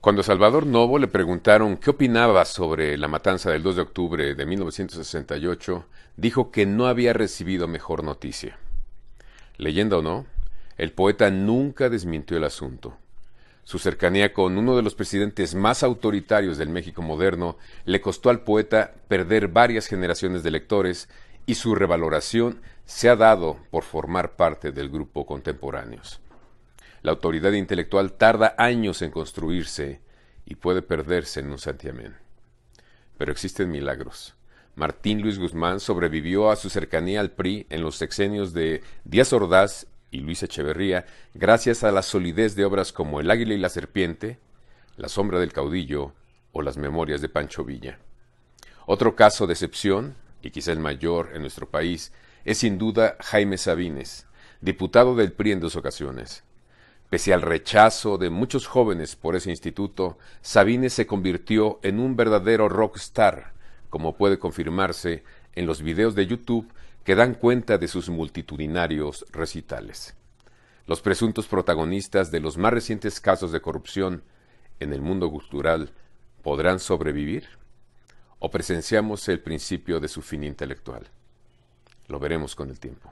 Cuando a Salvador Novo le preguntaron qué opinaba sobre la matanza del 2 de octubre de 1968, dijo que no había recibido mejor noticia. Leyenda o no, el poeta nunca desmintió el asunto. Su cercanía con uno de los presidentes más autoritarios del México moderno le costó al poeta perder varias generaciones de lectores y su revaloración se ha dado por formar parte del grupo Contemporáneos. La autoridad intelectual tarda años en construirse y puede perderse en un santiamén. Pero existen milagros. Martín Luis Guzmán sobrevivió a su cercanía al PRI en los sexenios de Díaz Ordaz y Luis Echeverría gracias a la solidez de obras como El Águila y la Serpiente, La Sombra del Caudillo o Las Memorias de Pancho Villa. Otro caso de excepción, y quizá el mayor en nuestro país, es sin duda Jaime Sabines, diputado del PRI en dos ocasiones, Pese al rechazo de muchos jóvenes por ese instituto, Sabine se convirtió en un verdadero rockstar, como puede confirmarse en los videos de YouTube que dan cuenta de sus multitudinarios recitales. Los presuntos protagonistas de los más recientes casos de corrupción en el mundo cultural podrán sobrevivir o presenciamos el principio de su fin intelectual. Lo veremos con el tiempo.